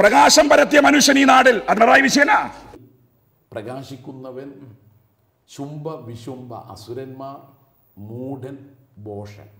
പ്രകാശം പരത്തിയ മനുഷ്യൻ ഈ നാടിൽ അത് പിണറായി പ്രകാശിക്കുന്നവൻ ശുംഭ വിശുംഭ അസുരന്മാർ മൂഢൻ ബോഷൻ